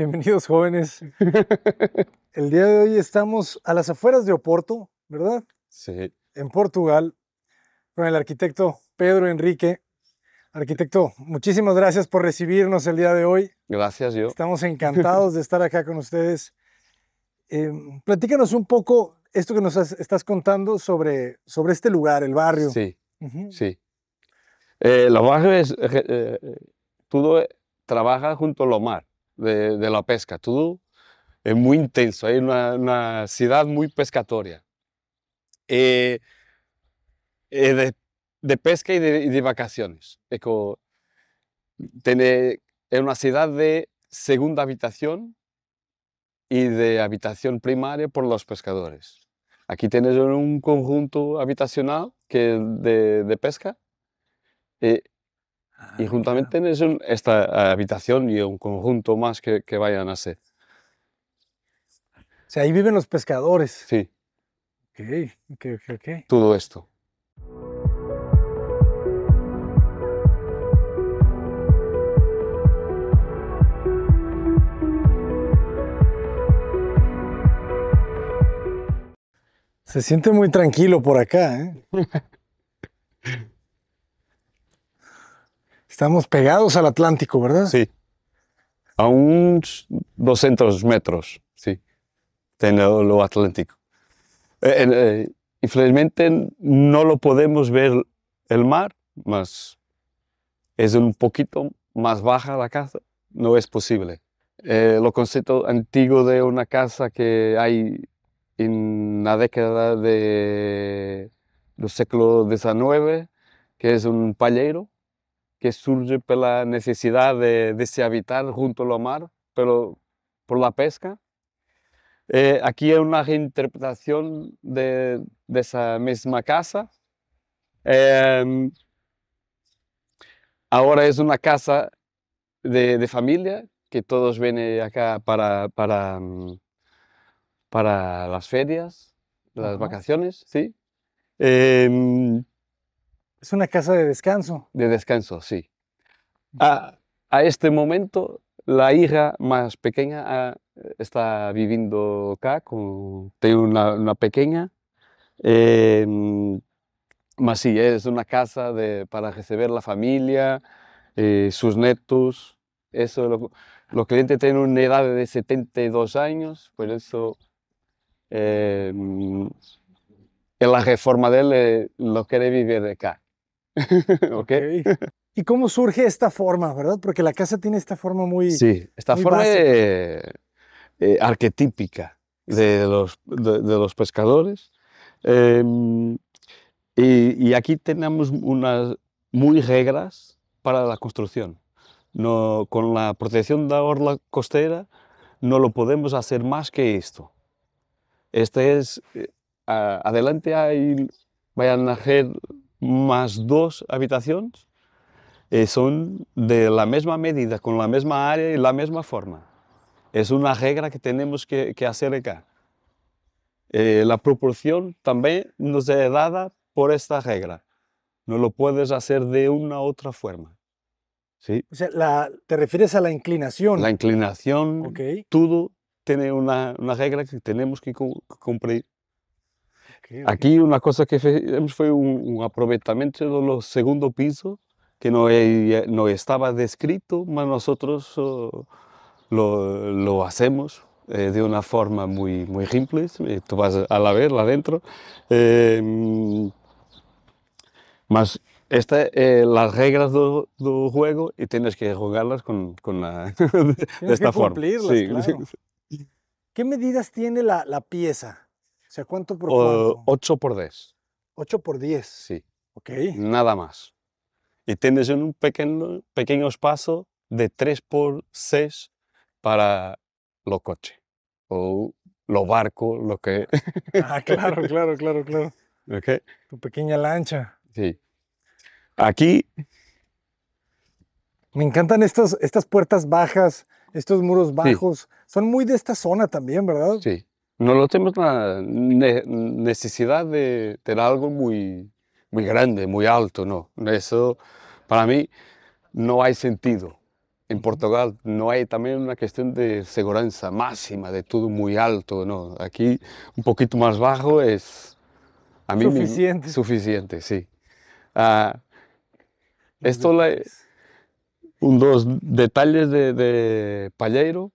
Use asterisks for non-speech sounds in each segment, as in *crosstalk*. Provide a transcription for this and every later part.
Bienvenidos jóvenes. *laughs* El día de hoy estamos a las afueras de Oporto, ¿verdad? Sí. En Portugal, con el arquitecto Pedro Enrique. Arquitecto, muchísimas gracias por recibirnos el día de hoy. Gracias, yo. Estamos *laughs* encantados de estar acá con ustedes. Em, platícanos un poco esto que nos estás contando sobre, sobre este lugar, el barrio. Sí, sí. Eh, barrio es, eh, eh, todo trabaja junto al mar de, la pesca. Todo es eh, muy intenso, hay una, ciudad muy pescatoria. Eh, eh, de, pesca y de, vacaciones. Es, tiene, es una ciudad de segunda habitación y de habitación primaria por los pescadores. Aquí tienes un conjunto habitacional que de, pesca y ah, juntamente en esta eh, habitación y un conjunto más que, vayan a ser. O sea, ahí viven los pescadores. Sí. Ok, ok, ok. Todo esto. Se siente muy tranquilo por acá, ¿eh? *laughs* Estamos pegados al Atlántico, ¿verdad? Sí. A unos 200 metros, sí. Tiene lo Atlántico. Eh, eh, infelizmente no lo podemos ver el mar, más es un poquito más baja la casa, no es posible. Eh, lo concepto antiguo de una casa que hay en la década de, los siglo XIX, que es un palleiro que surge por pues, la necesidad de, se habitar junto al mar, pero por la pesca. Eh, aquí hay una reinterpretación de, esa misma casa. Em, ahora es una casa de, familia que todos vienen acá para, para, mm, las ferias, las vacaciones, ¿sí? Em, es una casa de descanso. De descanso, sí. A, este momento, la hija más pequeña ah, está viviendo acá, con, tiene una, pequeña. Eh, sí, es una casa para recibir la familia, eh, sus netos. Eso, los clientes tienen una edad de 72 años, por eso em, en la reforma de él eh, lo quiere vivir acá. *laughs* ¿Y cómo surge esta forma, verdad? Porque la casa tiene esta forma muy. Sí, esta forma eh, arquetípica de los, de, los pescadores. Em, y, aquí tenemos unas muy reglas para la construcción. No, con la protección de la orla costera no lo podemos hacer más que esto. Este es, eh, adelante hay, vayan a hacer más dos habitaciones eh, son de la misma medida, con la misma área y la misma forma. Es una regla que tenemos que, hacer acá. Eh, la proporción también nos es dada por esta regla. No lo puedes hacer de una u otra forma. ¿Sí? O la, te refieres a la inclinación. La inclinación, todo tiene una, regla que tenemos que cumplir. Aquí una cosa que fizemos fue un aprovechamiento de los segundo piso, que no estaba descrito, pero nosotros oh, lo, lo hacemos eh, de una forma muy muy simple, eh, tú vas a la ver dentro. Em, eh, mas las reglas del juego y tienes que jugarlas con, con la, *laughs* de, esta forma. ¿Qué medidas tiene la pieza? sea, ¿cuánto por cuánto? 8 por 10. 8 por 10. Sí. Ok. Nada más. Y tienes en un pequeño, pequeño espacio de 3 por 6 para lo coche. o lo barco, lo que... ah, claro, claro, claro, claro. *laughs* Okay. Tu pequeña lancha. Sí. Aquí... Me encantan estas, estas puertas bajas, estos muros bajos. Son muy de esta zona también, ¿verdad? Sí. No lo tenemos la necesidad de tener algo muy, muy grande, muy alto, no. Eso para mí no hay sentido. En Portugal no hay también una cuestión de seguridad máxima, de todo muy alto, no. Aquí un poquito más bajo es a mí suficiente. suficiente, sí. Ah, esto esto uno un dos detalles de, de Palleiro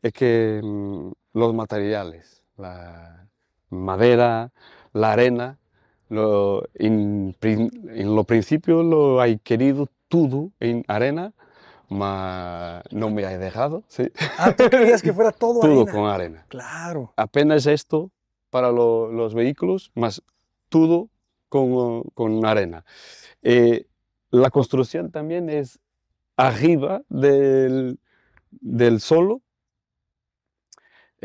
es que mm, los materiales, la madera, la arena. Lo, en, lo principio lo he querido todo en arena, ma no me he dejado. Ah, tú querías que fuera todo, todo con arena. Claro. Apenas esto para los vehículos, más todo con, con arena. Eh, la construcción también es arriba del, del solo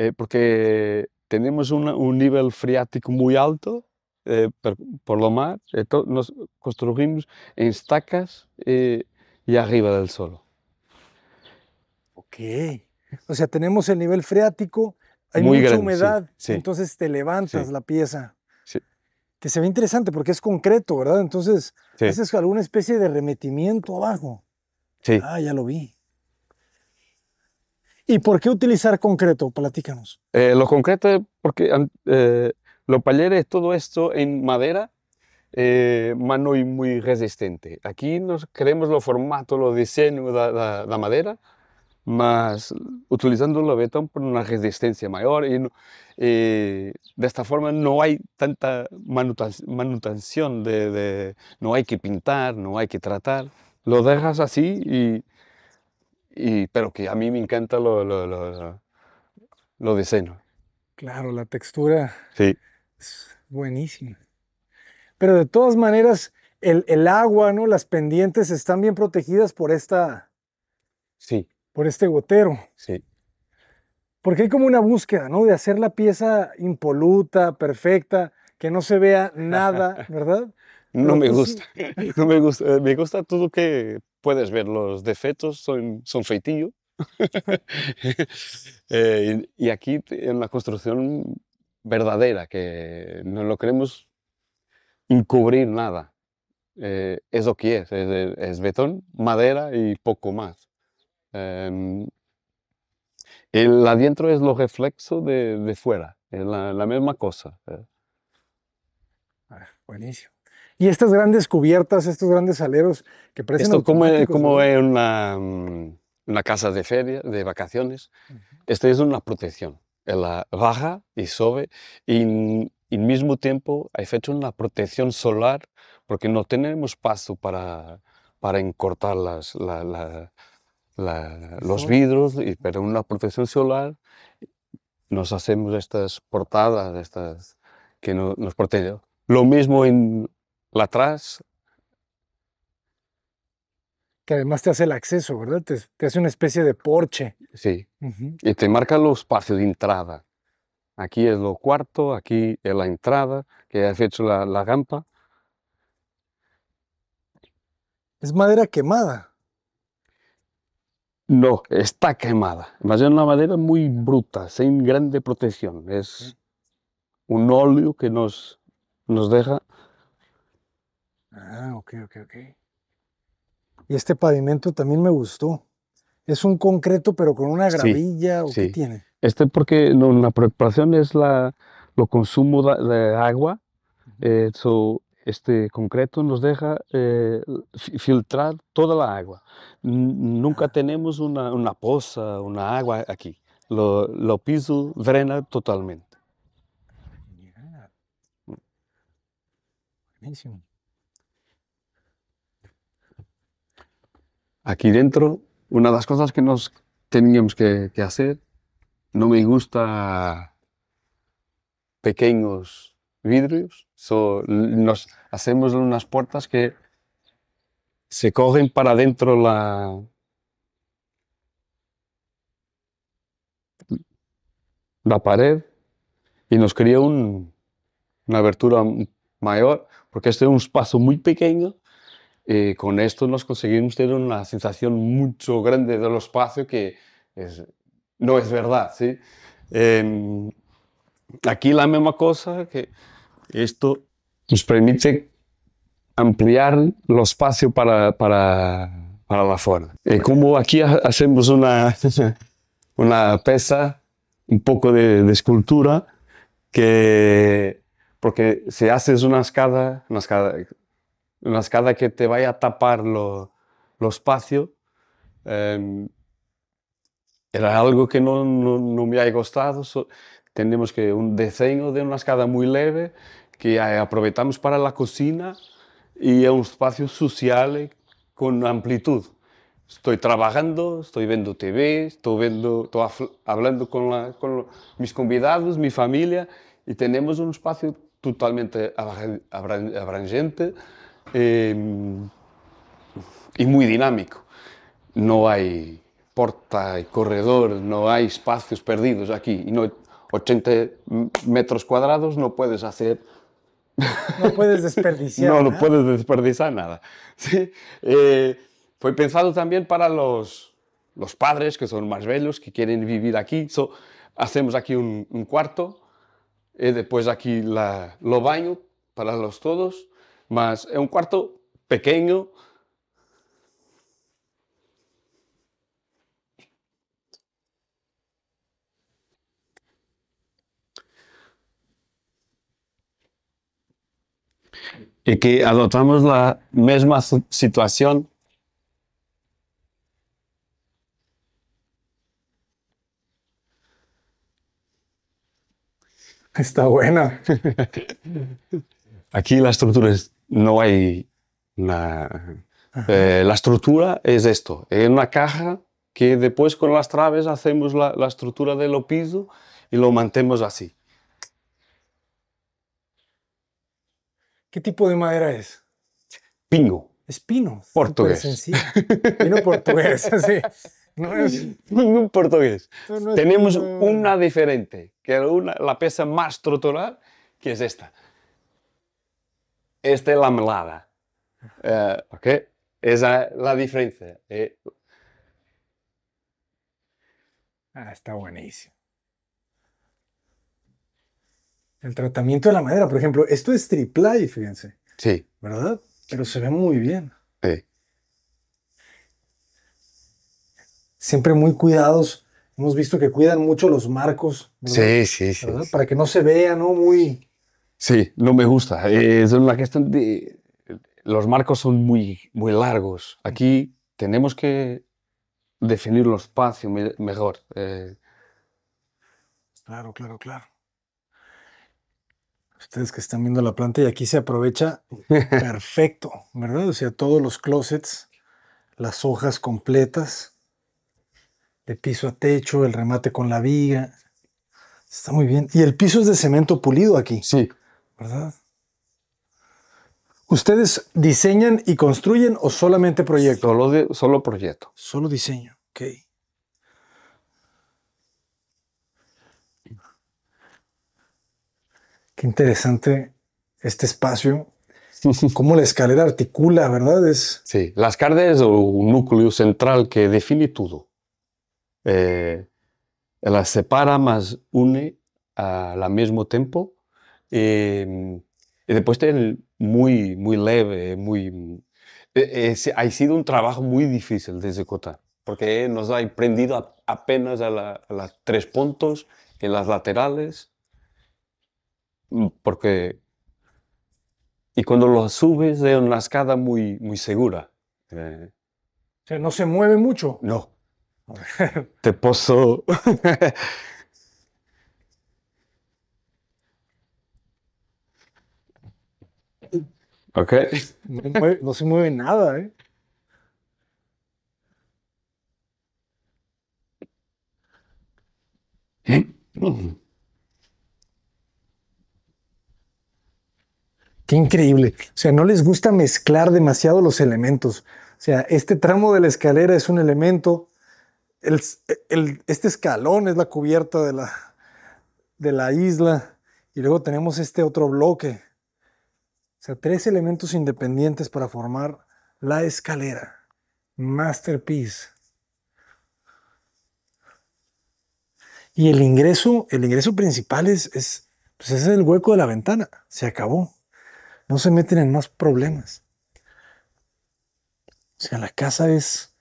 eh, porque tenemos un nivel freático muy alto eh, por, lo mar, eh, nos construimos en estacas y arriba del suelo. Ok, o sea, tenemos el nivel freático, hay mucha humedad, entonces te levantas la pieza. Que se ve interesante porque es concreto, ¿verdad? Entonces, es alguna especie de remetimiento abajo. Sí. Ah, ya lo vi. ¿Y por qué utilizar concreto? Platícanos. Eh, lo concreto es porque eh, los palleres, todo esto en madera, eh, mano y muy resistente. Aquí nos queremos los formatos, los diseños de la madera, más utilizando el betón por una resistencia mayor y de esta forma no hay tanta manutención, de, no hay que pintar, no hay que tratar. Lo dejas así y pero que a mí me encanta lo, lo, lo, diseño. Claro, la textura sí. es buenísima. Pero de todas maneras, el, agua, ¿no? Las pendientes están bien protegidas por esta. Sí. Por este gotero. Sí. Porque hay como una búsqueda, ¿no? De hacer la pieza impoluta, perfecta, que no se vea nada, *laughs* ¿verdad? *laughs* no me gusta. No me gusta. Me gusta todo que puedes ver los defectos, son, son *laughs* *laughs* eh, y, aquí en la construcción verdadera, que no lo queremos encubrir nada. Eh, es lo que es, es, betón, madera y poco más. Em, el adentro es lo reflexo de, fuera, es la, misma cosa. Eh. Ah, buenísimo. Y estas grandes cubiertas, estos grandes aleros que parecen Esto como, como es una, mm, una, casa de feria, de vacaciones, esto es una protección. La baja y sube y al mismo tiempo hay hecho una protección solar porque no tenemos paso para, para encortar las, los vidros, y, pero una protección solar nos hacemos estas portadas estas que nos protegen. Lo mismo en la tras. Que además te hace el acceso, ¿verdad? Te, hace una especie de porche. Sí. Y te marca los espacios de entrada. Aquí es lo cuarto, aquí es la entrada, que has hecho la, la Es madera quemada. No, está quemada. es una madera muy bruta, sin grande protección. Es un óleo que nos, nos deja Ah, ok, ok, ok. Y este pavimento también me gustó. ¿Es un concreto pero con una gravilla o qué tiene? Este porque no, la preparación es la, lo consumo de, agua. Eh, este concreto nos deja eh, filtrar toda la agua. nunca ah. tenemos una, una, poza, una agua aquí. Lo, lo piso drena totalmente. aquí dentro, una de las cosas que nos teníamos que, hacer, no me gusta pequeños vidrios, nos hacemos unas puertas que se cogen para adentro la... la pared y nos crea una abertura mayor, porque este es un espacio muy pequeño eh, con esto nos conseguimos tener una sensación mucho grande del espacio que no es verdad. ¿sí? Em, aquí la misma cosa, que esto nos permite ampliar el espacio para, para, para la forma. Eh, como aquí hacemos una, *laughs* una pieza, un poco de, escultura, que porque si haces una escada una escala una escada que te vaya a tapar lo, espacio. Em, era algo que no, me ha gustado. tenemos que un diseño de una escada muy leve que aprovechamos para la cocina y es un espacio social e con amplitud. Estoy trabajando, estoy viendo TV, estoy, hablando con, con mis convidados, mi familia y tenemos un espacio totalmente abrangente Em, y muy dinámico. No hay porta y corredor, no hay espacios perdidos aquí. Y no, 80 metros cuadrados no puedes hacer... No puedes desperdiciar. *laughs* no, no puedes desperdiciar nada. *laughs* Sí. Eh, fue pensado también para los, los padres que son más bellos, que quieren vivir aquí. hacemos aquí un, cuarto, y eh, después aquí la, lo baño para los todos mas es un um cuarto pequeño. Y e que adoptamos la misma situación Está buena. *laughs* Aquí la estructura es, no hay la eh, estructura es esto, es una caja que después con las traves hacemos la, estructura estructura del piso y lo mantemos así. ¿Qué tipo de madera es? Pingo. Es pino. Portugués. Sencillo. Pino portugués, No es... Ningún portugués. Tenemos una diferente, que es la pieza más estructural, que es esta esta es la melada. Eh, ¿Ok? Esa es la diferencia. Eh. Ah, está buenísimo. El tratamiento de la madera, por ejemplo, esto es triplay, fíjense. Sí. ¿Verdad? Pero se ve muy bien. Sí. Siempre muy cuidados. Hemos visto que cuidan mucho los marcos. Sí, sí, sí, sí. Para que no se vea, ¿no? Muy Sí, no me gusta. Eh, es una cuestión de... Los marcos son muy, muy largos. Aquí tenemos que definir los espacios mejor. Eh. Claro, claro, claro. Ustedes que están viendo la planta y aquí se aprovecha *laughs* perfecto, ¿verdad? O sea, todos los closets, las hojas completas, de piso a techo, el remate con la viga. Está muy bien. Y el piso es de cemento pulido aquí. Sí, ¿verdad? ¿Ustedes diseñan y construyen o solamente proyecto? Solo, de, solo proyecto. Solo diseño, ok. Qué interesante este espacio. *laughs* Cómo la escalera articula, ¿verdad? Es... Sí, la escalera es un núcleo central que define todo. Las eh, la separa, más une al mismo tiempo Em, y después es muy, muy leve, muy... E, e, ha sido un trabajo muy difícil desde Cota, porque nos ha prendido apenas a, la, las tres puntos, en las laterales, mm, porque y cuando lo subes es una escada muy, muy segura. Eh. no se mueve mucho. No. *laughs* Te puedo *laughs* Ok. No, se mueve nada, ¿eh? Qué increíble. O sea, no les gusta mezclar demasiado los elementos. O sea, este tramo de la escalera es un elemento, este escalón es la cubierta de la, de la isla, y luego tenemos este otro bloque. O sea, tres elementos independientes para formar la escalera. Masterpiece. Y el ingreso, el ingreso principal es, pues es, el hueco de la ventana. Se acabó. No se meten en más problemas. O sea, la casa es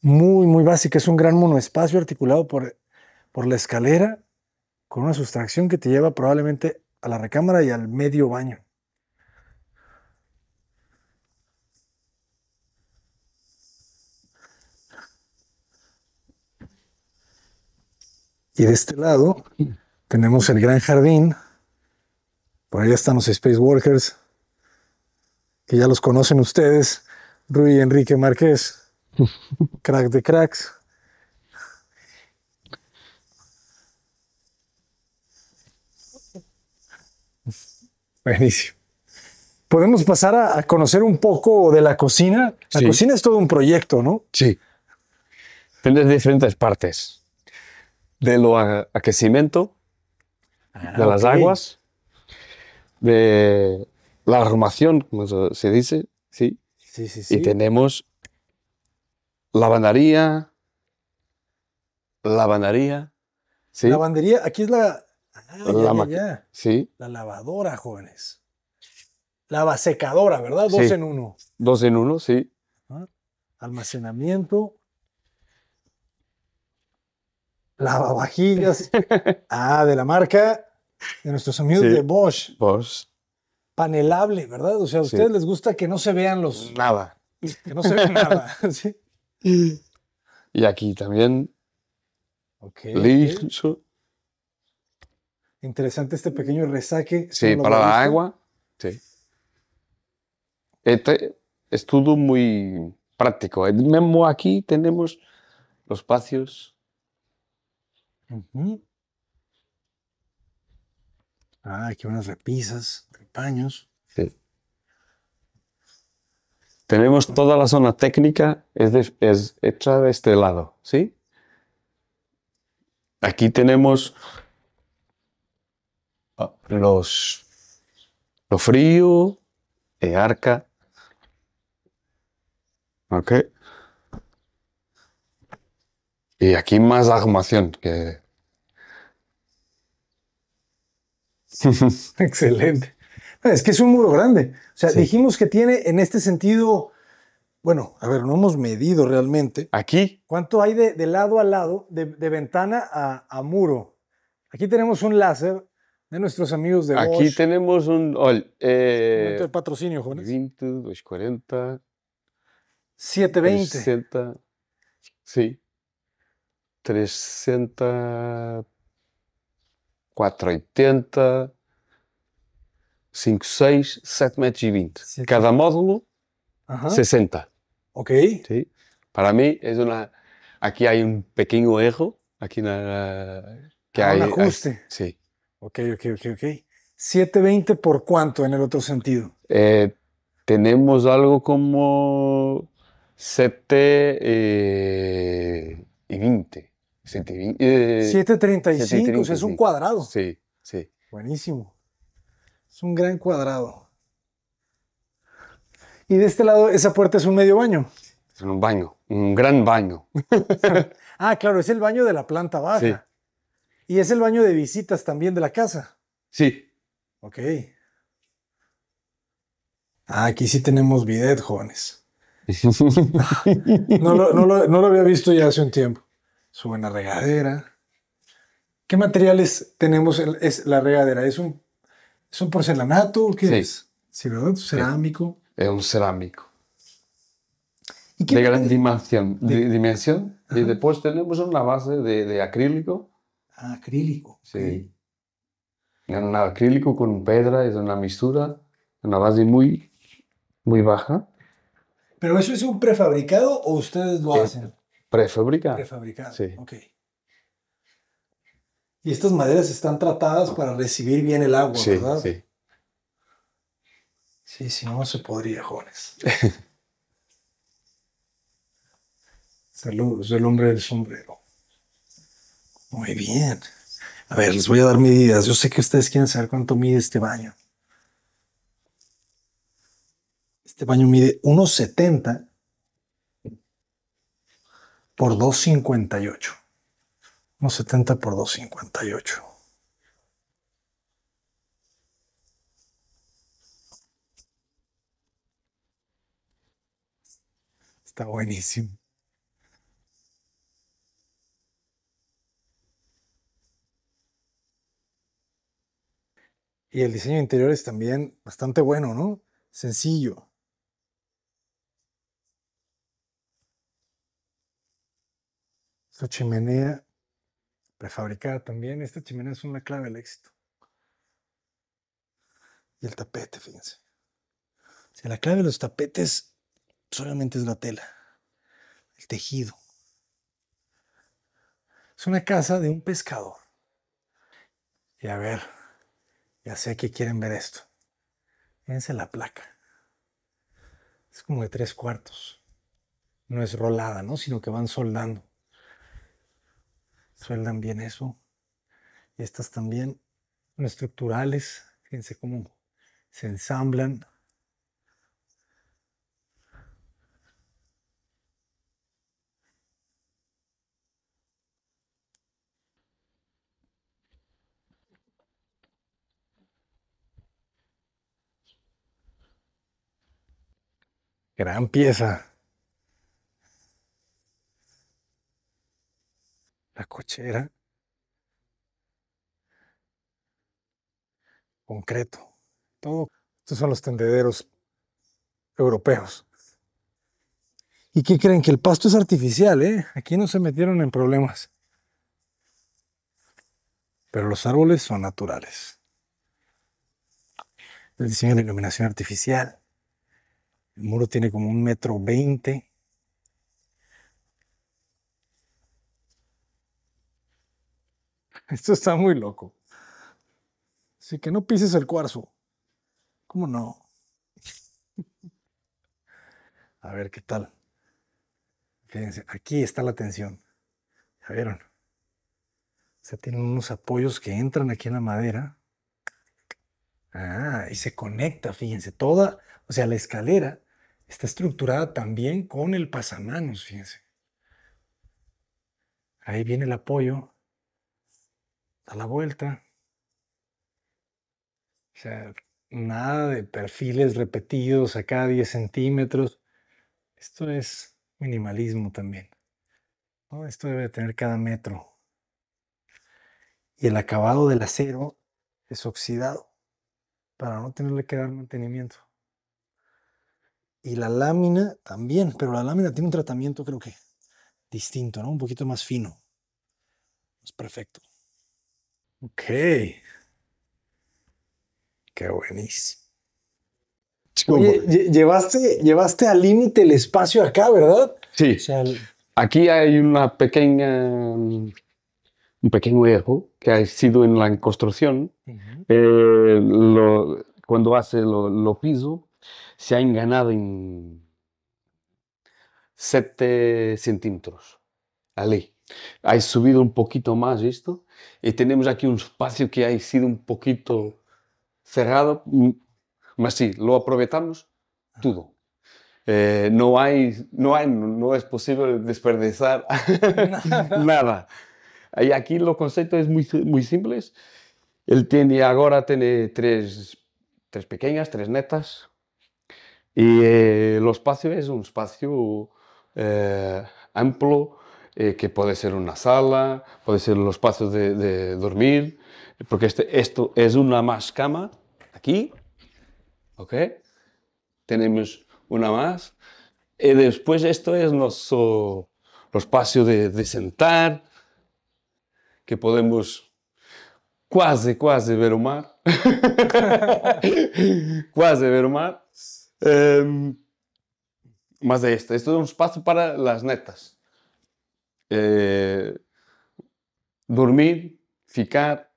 muy, muy básica. Es un gran monoespacio articulado por, por la escalera con una sustracción que te lleva probablemente a la recámara y al medio baño. Y de este lado tenemos el gran jardín. Por allá están los Space Workers, que ya los conocen ustedes. Rui Enrique Márquez, *laughs* crack de cracks. Buenísimo. Podemos pasar a, conocer un poco de la cocina. La cocina es todo un proyecto, ¿no? Sí. Tiene diferentes partes de lo aquecimiento, de ah, las aguas, de la armación, como se dice, ¿sí? Y tenemos lavandería, lavandería, ¿sí? Lavandería, aquí es la... Ah, la Sí. La lavadora, jóvenes. Lava secadora, ¿verdad? Dos en uno. Dos en uno, sí. Ah, almacenamiento, lavavajillas. *laughs* ah, de la marca de nuestros amigos de Bosch. Bosch. Panelable, ¿verdad? O sea, a ustedes les gusta que no se vean los. Nada. Que no se vean nada. *laughs* *laughs* sí. Y aquí también. Ok. Liso. Interesante este pequeño resaque. Sí, para la agua. Sí. Este es todo muy práctico. memo aquí tenemos los espacios aquí unas Ah, qué repisas, paños. Sí. Tenemos toda la zona técnica es, es hecha de este lado, ¿sí? Aquí tenemos ah, los lo frío, el arca. Okay. Y aquí más armación. que... *laughs* Excelente. Es que es un muro grande. O sea, dijimos que tiene en este sentido, bueno, a ver, no hemos medido realmente. Aquí. ¿Cuánto hay de, lado a lado, de, ventana a, muro? Aquí tenemos un láser de nuestros amigos de Aquí tenemos un... Oh, eh, momento patrocinio, jóvenes. 20, 720. Sí. 360, 480, 5, 6, 7 metros 20. Cada módulo, 60. Ok. Para mí es una... Aquí hay un pequeño error, aquí que ah, ajuste. sí. Ok, ok, ok, 720 por cuánto en el otro sentido? Eh, tenemos algo como 7 20. Eh, 735, eh, es un cuadrado. Sí, sí. Buenísimo. Es un gran cuadrado. Y de este lado, esa puerta es un medio baño. Es un baño, un gran baño. *laughs* *laughs* ah, claro, es el baño de la planta baja. Y es el baño de visitas también de la casa. Sí. Ok. Ah, aquí sí tenemos bidet, jóvenes. *laughs* no lo había visto ya hace un tiempo su buena regadera. ¿Qué materiales tenemos? En, es la regadera es un es un porcelanato, ¿qué es? Sí, Cerámico. Es un cerámico. ¿Y de gran dimensión. dimensión. Y después tenemos una base de, acrílico. Ah, acrílico. Sí. Un acrílico con piedra es una mistura, una base muy, muy baja. ¿Pero eso es un prefabricado o ustedes lo eh, hacen? Prefabricada. Prefabricada, sí. ok. Y estas maderas están tratadas para recibir bien el agua, ¿verdad? Sí. Sí, si no, se podría, jóvenes. Saludos, *laughs* el hombre del sombrero. Muy bien. A ver, les voy a dar medidas. Yo sé que ustedes quieren saber cuánto mide este baño. Este baño mide 1,70 por 2.58. Unos 70 por 2.58. Está buenísimo. Y el diseño interior es también bastante bueno, ¿no? Sencillo. Esta chimenea prefabricada también, esta chimenea es una clave del éxito. Y el tapete, fíjense. O sea, la clave de los tapetes solamente es la tela, el tejido. Es una casa de un pescador. Y a ver, ya sé que quieren ver esto. Fíjense la placa. Es como de tres cuartos. No es rolada, ¿no? Sino que van soldando. Sueldan bien eso. Y estas también son estructurales. Fíjense cómo se ensamblan. Gran pieza. la cochera, concreto, todo. Estos son los tendederos europeos. ¿Y qué creen? Que el pasto es artificial, ¿eh? Aquí no se metieron en problemas. Pero los árboles son naturales. El diseño de iluminación artificial. El muro tiene como un metro veinte *laughs* Esto está muy loco. Así que no pises el cuarzo. ¿Cómo no? *laughs* A ver qué tal. Fíjense, aquí está la tensión. ¿Ya vieron? O sea, tienen unos apoyos que entran aquí en la madera. Ah, y se conecta, fíjense, toda, o sea, la escalera está estructurada también con el pasamanos, fíjense. Ahí viene el apoyo a la vuelta. O sea, nada de perfiles repetidos acá 10 centímetros. Esto es minimalismo también. ¿no? Esto debe tener cada metro. Y el acabado del acero es oxidado para no tenerle que dar mantenimiento. Y la lámina también, pero la lámina tiene un tratamiento creo que distinto, ¿no? Un poquito más fino. Es perfecto. Ok. Qué buenísimo. Pues, llevaste, llevaste al límite el espacio acá, ¿verdad? Sí. Aquí hay una pequeña, un pequeño error que ha sido en la construcción. Eh, cuando hace lo, piso, se ha enganado en 7 centímetros. Ahí, Ha subido un poquito más esto y tenemos aquí un espacio que ha sido un poquito cerrado, pero mm, sí, lo aprovechamos todo. Eh, no, no, es posible desperdiciar *laughs* nada. Y aquí los concepto es muy, muy simples. Él tiene, ahora tiene tres, pequeñas, tres netas. Y eh, el espacio es un espacio eh, amplio eh, que puede ser una sala, puede ser los espacios de, dormir, porque este, esto es una más cama aquí, ¿ok? Tenemos una más. Y después esto es nuestro espacio de, de sentar, que podemos casi, casi ver el mar. *laughs* casi ver el mar. Em, más de esto, esto es un espacio para las netas. Eh, dormir, ficar,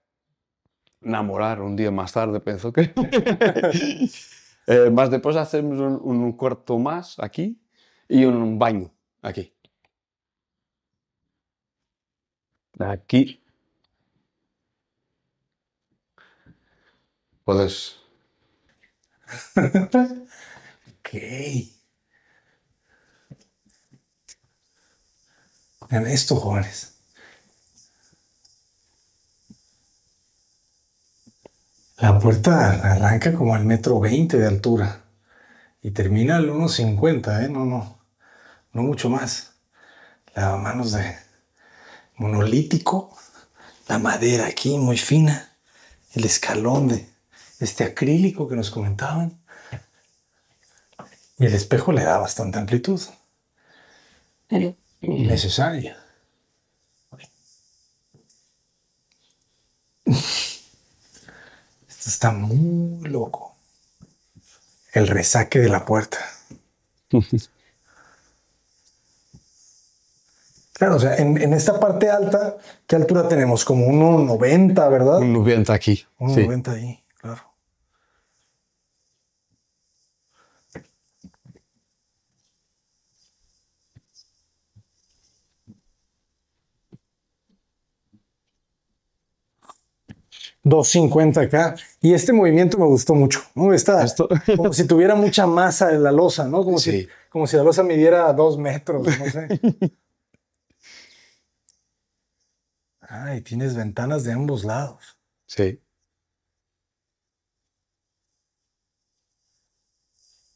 enamorar un día más tarde, pienso que. *laughs* Eh, más después hacemos un, un, cuarto más aquí y un baño aquí. Aquí. Puedes. ok. en esto, jóvenes. La puerta arranca como al metro 20 de altura y termina al 1.50, ¿eh? No, no, no mucho más. La manos de monolítico, la madera aquí muy fina, el escalón de este acrílico que nos comentaban y el espejo le da bastante amplitud. Necesaria. Esto está muy loco. El resaque de la puerta. *laughs* Claro, o sea, en, esta parte alta, ¿qué altura tenemos? Como 1,90, ¿verdad? 1.90 aquí. 1,90 ahí. 250 acá Y este movimiento me gustó mucho, ¿no? Está como si tuviera mucha masa en la losa, ¿no? Como, si, como si la losa midiera dos metros, no sé. *laughs* Ay, tienes ventanas de ambos lados. Sí.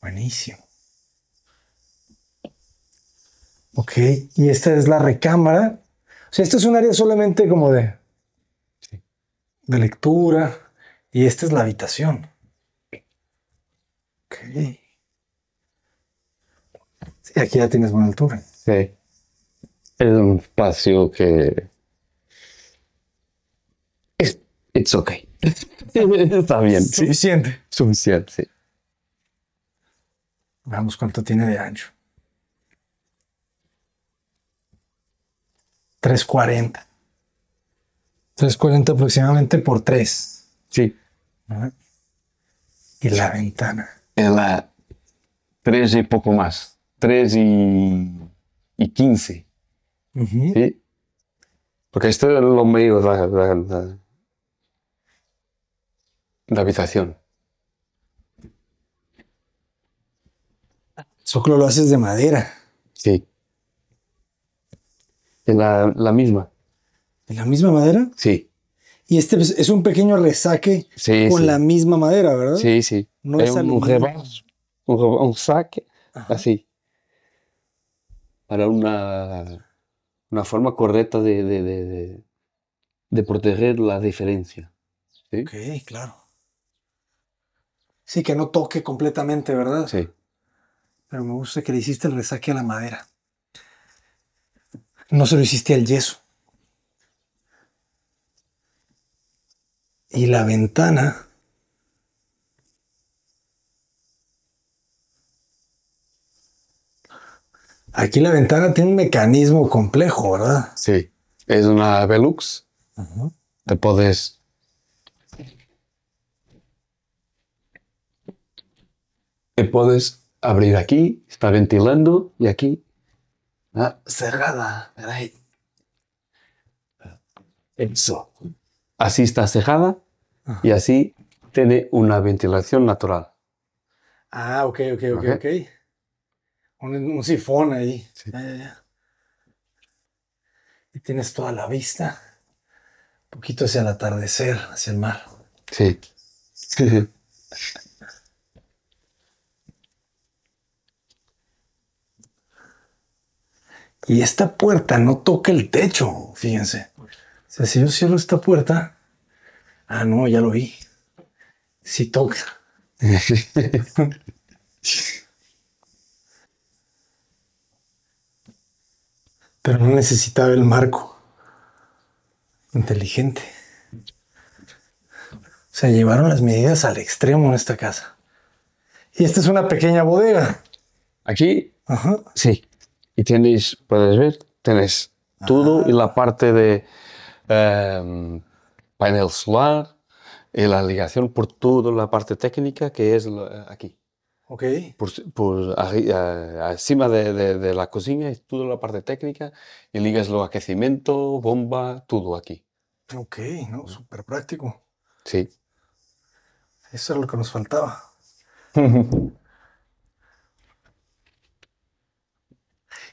Buenísimo. Ok, y esta es la recámara. O sea, esto es un área solamente como de de lectura y esta es la habitación. Ok. aquí ya tienes buena altura. Sí. Es un espacio que... it's okay. *laughs* Está bien. Suficiente. Suficiente, sí. Veamos cuánto tiene de ancho. 340. 340 aproximadamente por 3. Sí. Y la ventana. En la 3 y poco más. 3 y, 15. ¿Sí? Porque esto es lo medio de la, la, habitación. Soclo lo haces de madera. Sí. En la, la misma la misma madera? Sí. Y este pues, es un pequeño resaque con la misma madera, ¿verdad? Sí, sí. No es, un, un un, saque, así. Para una, una forma correcta de, de proteger la diferencia. ¿sí? Ok, claro. Sí, que no toque completamente, ¿verdad? Sí. Pero me gusta que le hiciste el resaque a la madera. No se lo hiciste al yeso. y la ventana Aquí la ventana tiene un mecanismo complejo, ¿verdad? Sí, es una Velux. Te puedes... Te puedes abrir aquí, está ventilando y aquí ah, cerrada. Eso. Así está cerrada y así tiene una ventilación natural. Ah, ok, ok, ok, Un, sifón ahí. Y tienes toda la vista, un poquito hacia el atardecer, hacia el mar. sí. *laughs* y esta puerta no toca el techo, fíjense. O sea, si yo cierro esta puerta, Ah, no, ya lo vi. Si toca. Pero no necesitaba el marco. Inteligente. Se llevaron las medidas al extremo en esta casa. Y esta es una pequeña bodega. Aquí, Ajá. sí. Y tienes, puedes ver, Tienes todo ah. y la parte de em, panel solar, y eh, la ligación por toda la parte técnica que es eh, aquí. Ok. Por, por eh, encima de, la cocina y toda la parte técnica, y ligas lo aquecimiento, bomba, todo aquí. Ok, ¿no? súper práctico. Sí. Eso es lo que nos faltaba. *laughs*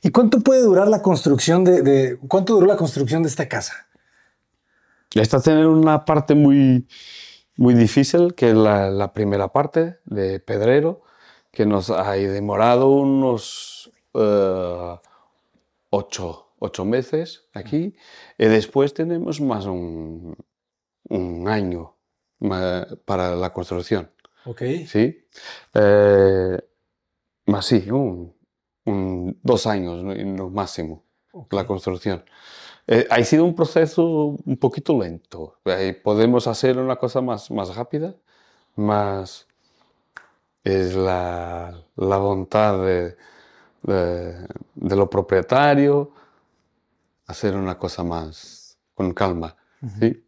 ¿Y cuánto puede durar la construcción de, de, cuánto duró la construcción de esta casa? Esta tiene una parte muy, muy difícil, que es la, primera parte de Pedrero, que nos ha demorado unos eh, ocho, meses aquí. Y después tenemos más un, un año para la construcción. Ok. Sí. Eh, más sí, un, dos años, en lo máximo, la construcción. Eh, ha sido un proceso un poquito lento. Eh, podemos hacer una cosa más, más rápida, más es la, la voluntad de, de, lo propietario, hacer una cosa más con calma. ¿sí?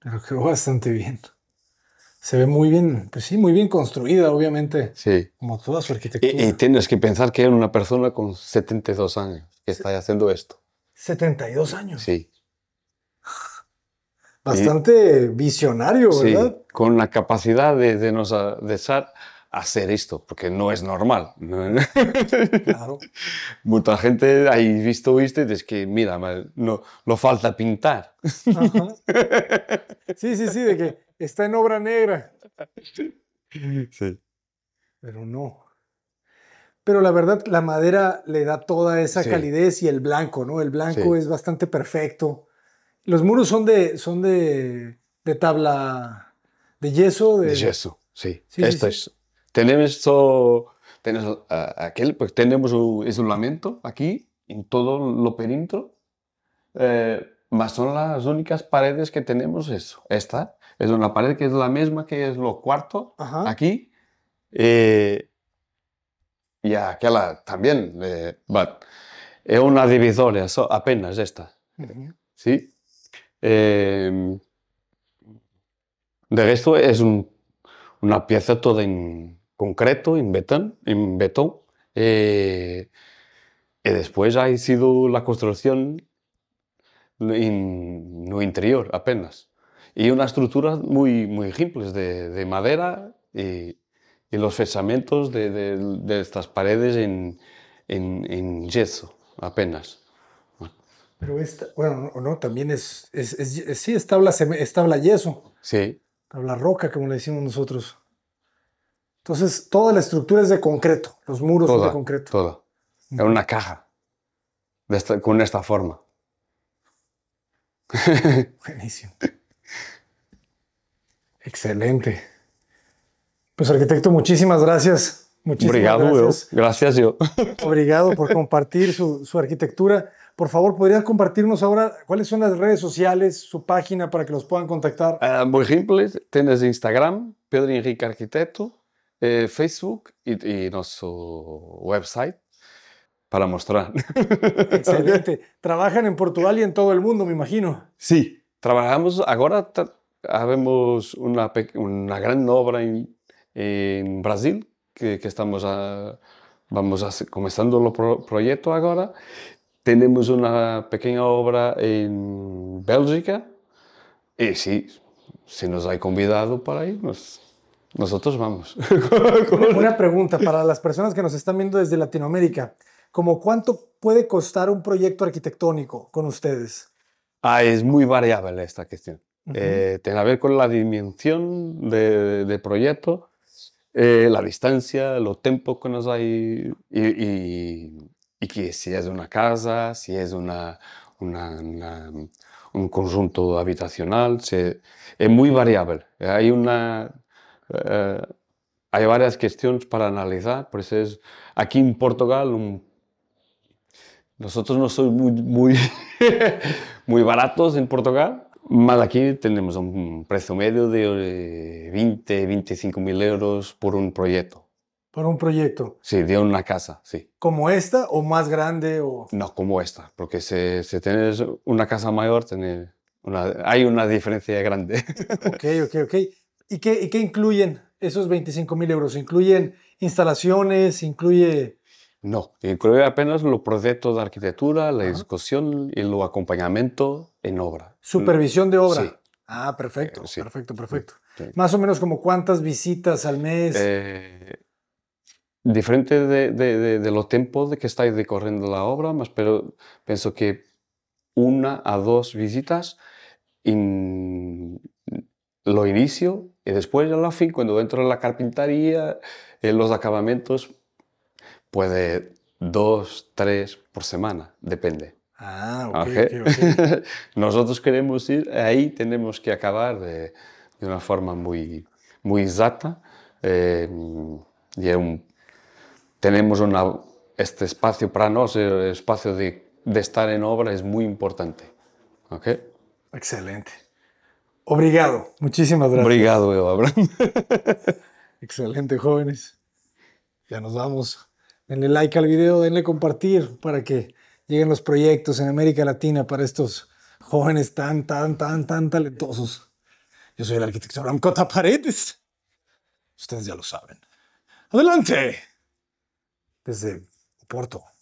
Pero quedó bastante bien. Se ve muy bien, pues sí, muy bien construida, obviamente. Sí. Como toda su arquitectura. y tienes que pensar que era una persona con 72 años que está haciendo esto. 72 años. Sí. *laughs* Bastante visionario, ¿verdad? con la capacidad de, de, nos, de hacer esto, porque no es normal. *laughs* Claro. Mucha gente ahí visto esto y que, mira, no, lo falta pintar. *laughs* Sí, sí, sí, de que está en obra negra. Sí. Pero no pero la verdad la madera le da toda esa calidez y el blanco, ¿no? El blanco es bastante perfecto. Los muros son de, son de, tabla, de yeso. De, yeso, sí. Esto Tenemos, so, tenemos aquel, pues, tenemos un isolamento aquí en todo lo perímetro, eh, más son las únicas paredes que tenemos eso. Esta es una pared que es la misma que es lo cuarto aquí. Eh, y aquella también. es una divisoria, apenas esta. ¿Sí? Em, de esto es una pieza toda en concreto, en betón. En y e, e después ha sido la construcción en no interior apenas. Y una estructura muy, muy simples de, de madera y y los fechamentos de, de, estas paredes en, en, yeso, apenas. Pero esta, bueno, no, también es, es, es, sí, es tabla, yeso. Sí. Tabla roca, como le decimos nosotros. Entonces, toda la estructura es de concreto, los muros son de concreto. Toda. Es una caja con esta forma. *laughs* Buenísimo. Excelente. Pues arquitecto, muchísimas gracias. Muchísimas gracias. Yo. Gracias yo. *laughs* Obrigado por compartir su, su arquitectura. Por favor, ¿podrías compartirnos ahora cuáles son las redes sociales, su página para que los puedan contactar? Ah, muy simple, tienes Instagram, Pedro Enrique Arquitecto, eh, Facebook y, nuestro website para mostrar. *laughs* Excelente. Trabajan en Portugal y en todo el mundo, me imagino. Sí, trabajamos, ahora tenemos una, una gran obra en en Brasil, que, estamos vamos a, comenzando el proyecto ahora. Tenemos una pequeña obra en Bélgica y sí, si nos hay convidado para irnos, nosotros vamos. *laughs* una pregunta para las personas que nos están viendo desde Latinoamérica. como cuánto puede costar un proyecto arquitectónico con ustedes? Ah, es muy variable esta cuestión. Eh, tiene a ver con la dimensión del de proyecto, eh, la distancia, los tiempos que nos hay y, que si es una casa, si es una, un conjunto habitacional, es muy variable. Hay una... Eh, hay varias cuestiones para analizar, por eso es, aquí en Portugal nosotros no somos muy, muy *laughs* baratos en Portugal, más aquí tenemos un precio medio de 20, eh, 25 mil euros por un proyecto. ¿Por un proyecto? Sí, de una casa, sí. ¿Como esta o más grande? O... No, como esta, porque si, tienes una casa mayor, una, hay una diferencia grande. *laughs* ok, ok, ok. ¿Y qué, y qué incluyen esos 25 mil euros? ¿Incluyen instalaciones? ¿Incluye no, incluye apenas los proyectos de arquitectura, la discusión y el acompañamiento en obra. ¿Supervisión de obra? Ah, perfecto, eh, perfecto, perfecto. Más o menos como cuántas visitas al mes. Eh, diferente de, de, de, de, los tiempos de que estáis decorriendo la obra, más pero pienso que una a dos visitas en lo inicio y después a la fin, cuando entro en la carpintería, en eh, los acabamientos Puede mm. dos, tres por semana, depende. Ah, ok. *laughs* Nosotros queremos ir, ahí tenemos que acabar de, de una forma muy, muy exacta. Eh, y tenemos una, este espacio para nosotros, el espacio de, de, estar en obra es muy importante. Excelente. Obrigado. Muchísimas gracias. Obrigado, Abraham. *laughs* Excelente, jóvenes. Ya nos vamos. Denle like al video, denle compartir para que lleguen los proyectos en América Latina para estos jóvenes tan, tan, tan, tan talentosos. Yo soy el arquitecto Abraham Paredes. Ustedes ya lo saben. Adelante. Desde Oporto.